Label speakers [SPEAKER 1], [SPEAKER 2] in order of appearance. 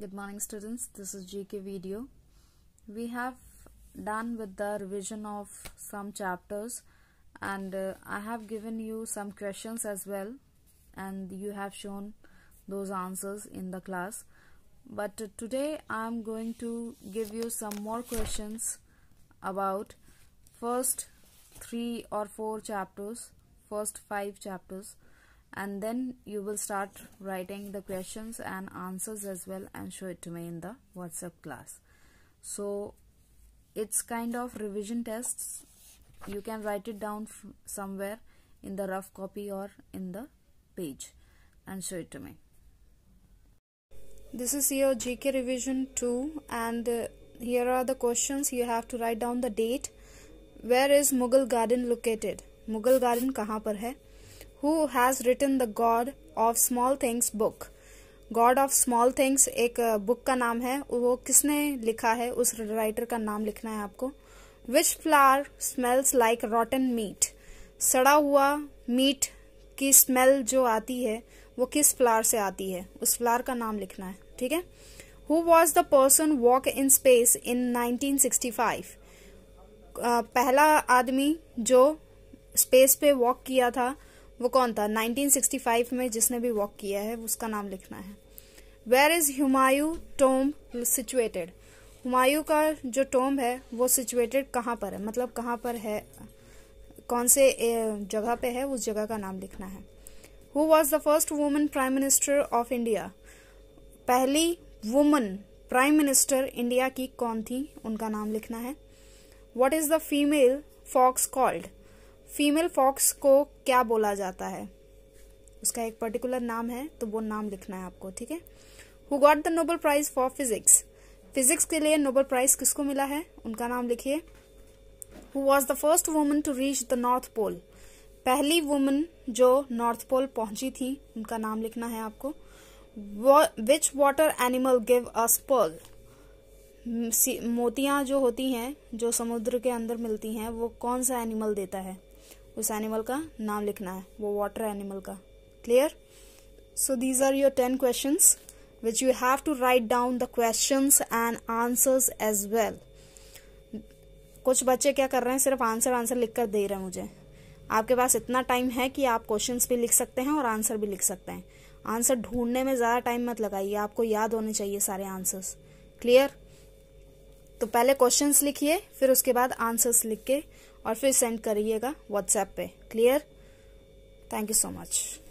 [SPEAKER 1] Good morning students, this is GK video. We have done with the revision of some chapters and uh, I have given you some questions as well and you have shown those answers in the class. But uh, today I am going to give you some more questions about first three or four chapters, first five chapters and then you will start writing the questions and answers as well and show it to me in the whatsapp class so it's kind of revision tests you can write it down somewhere in the rough copy or in the page and show it to me
[SPEAKER 2] this is your gk revision 2 and uh, here are the questions you have to write down the date where is mughal garden located mughal garden kahan par hai who has written the God of Small Things book God of Small Things एक book uh, का नाम है वो किसने लिखा है उस writer का नाम लिखना है आपको which flower smells like rotten meat सड़ा हुआ मीट की स्मेल जो आती है वो किस फ्लावर से आती है उस फ्लावर का नाम लिखना है ठीक है who was the person walk in space in nineteen sixty five पहला आदमी जो स्पेस पे वॉक किया था वो कौन था 1965 में जिसने भी वॉक किया है उसका नाम लिखना है where is Humayun tomb situated Humayun का जो टोम्ब है वो सिचुएटेड कहाँ पर है मतलब कहाँ पर है कौन से जगह पे है उस जगह का नाम लिखना है who was the first woman prime minister of India पहली वुमन प्राइम मिनिस्टर इंडिया की कौन थी उनका नाम लिखना है what is the female fox called female fox को क्या बोला जाता है उसका एक पर्टिकुलर नाम है तो वो नाम लिखना है आपको ठीक है who got the Nobel prize for physics physics के लिए नोबल प्राइज किसको मिला है उनका नाम लिखिए who was the first woman to reach the North Pole पहली वुमन जो नॉर्थ पोल पहुंची थी उनका नाम लिखना है आपको which water animal give us pearl मोतियां जो होती हैं जो समुद्र के अंदर मिलती हैं वो कौन सा एनिमल देता है उस एनिमल का नाम लिखना है वो वाटर एनिमल का clear so these are your ten question which you have to write down the question and answers as well कुछ बच्चे क्या कर रहे हैं सिर्फ आंसर आंसर लिख कर दे रहे हैं मुझे आपके पास इतना टाइम है कि आप क्वेश्चंस भी लिख सकते हैं और आंसर भी लिख सकते हैं आंसर ढूंढने में ज़्यादा टाइम मत लगाइए आपको याद होने चाहिए सारे आंसर्स क्लियर तो पहले क्वेश्चंस लिखिए फिर उसके बाद आंसर्स लिख के और फिर सेंड करिएगा व्हाट्सएप पे clear thank you so much